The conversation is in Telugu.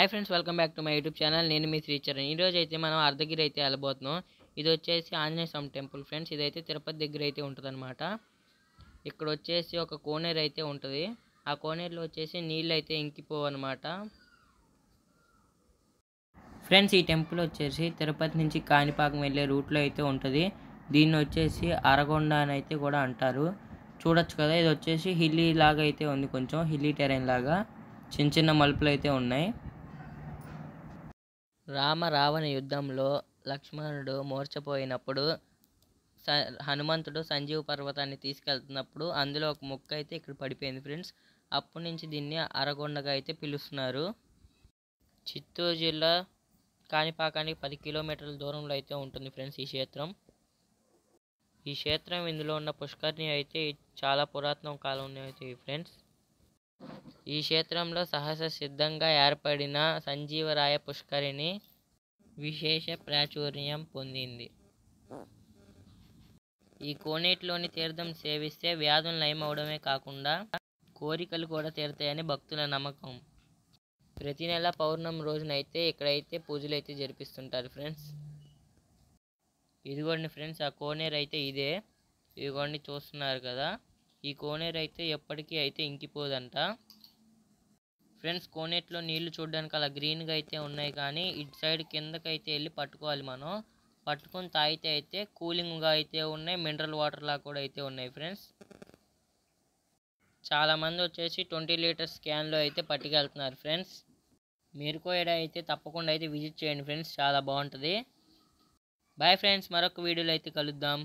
hi friends welcome back to my YouTube channel నేను మీ శ్రీచరణ్ ఈరోజు అయితే మనం అర్ధగిరి అయితే వెళ్ళబోతున్నాం ఇది వచ్చేసి ఆంజనేయ స్వామి టెంపుల్ ఫ్రెండ్స్ ఇదైతే తిరుపతి దగ్గర అయితే ఉంటుందన్నమాట ఇక్కడ వచ్చేసి ఒక కోనేరు అయితే ఉంటుంది ఆ కోనేరులో వచ్చేసి నీళ్ళు అయితే ఇంకిపోవన్నమాట ఫ్రెండ్స్ ఈ టెంపుల్ వచ్చేసి తిరుపతి నుంచి కాణిపాకం వెళ్ళే రూట్లో అయితే ఉంటుంది దీన్ని వచ్చేసి అరగొండ అని అయితే కూడా అంటారు చూడొచ్చు కదా ఇది వచ్చేసి హిల్లీ లాగా అయితే ఉంది కొంచెం హిల్లీ టెరైన్ లాగా చిన్న చిన్న మలుపులు అయితే ఉన్నాయి రామ రావణ యుద్ధంలో లక్ష్మణుడు మోర్చపోయినప్పుడు స హనుమంతుడు సంజీవ పర్వతాన్ని తీసుకెళ్తున్నప్పుడు అందులో ఒక ముక్క అయితే ఇక్కడ పడిపోయింది ఫ్రెండ్స్ అప్పటి నుంచి దీన్ని అరగొండగా అయితే పిలుస్తున్నారు చిత్తూరు జిల్లా కాణిపాకానికి పది కిలోమీటర్ల దూరంలో అయితే ఉంటుంది ఫ్రెండ్స్ ఈ క్షేత్రం ఈ క్షేత్రం ఇందులో ఉన్న పుష్కరిణి అయితే చాలా పురాతన కాలం అయితే ఫ్రెండ్స్ ఈ క్షేత్రంలో సహజ సిద్ధంగా ఏర్పడిన సంజీవరాయ పుష్కరిణి విశేష ప్రాచుర్యం పొందింది ఈ కోనేటిలోని తీర్థం సేవిస్తే వ్యాధులు నయమవడమే కాకుండా కోరికలు కూడా తీరుతాయని భక్తుల నమ్మకం ప్రతి నెల పౌర్ణమి రోజునైతే ఇక్కడైతే పూజలు అయితే జరిపిస్తుంటారు ఫ్రెండ్స్ ఇదిగోండి ఫ్రెండ్స్ ఆ కోనేరు అయితే ఇదే ఇదిగోండి చూస్తున్నారు కదా ఈ కోనేరు అయితే ఎప్పటికీ అయితే ఇంకిపోదంట ఫ్రెండ్స్ కోనేట్లో నీళ్లు చూడడానికి అలా గ్రీన్గా అయితే ఉన్నాయి కానీ ఇటు సైడ్ కిందకి అయితే వెళ్ళి పట్టుకోవాలి మనం పట్టుకొని తాగితే అయితే కూలింగ్గా అయితే ఉన్నాయి మినరల్ వాటర్ లా కూడా అయితే ఉన్నాయి ఫ్రెండ్స్ చాలామంది వచ్చేసి ట్వంటీ లీటర్స్ క్యాన్లో అయితే పట్టుకెళ్తున్నారు ఫ్రెండ్స్ మీరు కూడా అయితే తప్పకుండా అయితే విజిట్ చేయండి ఫ్రెండ్స్ చాలా బాగుంటుంది బాయ్ ఫ్రెండ్స్ మరొక వీడియోలో అయితే కలుద్దాం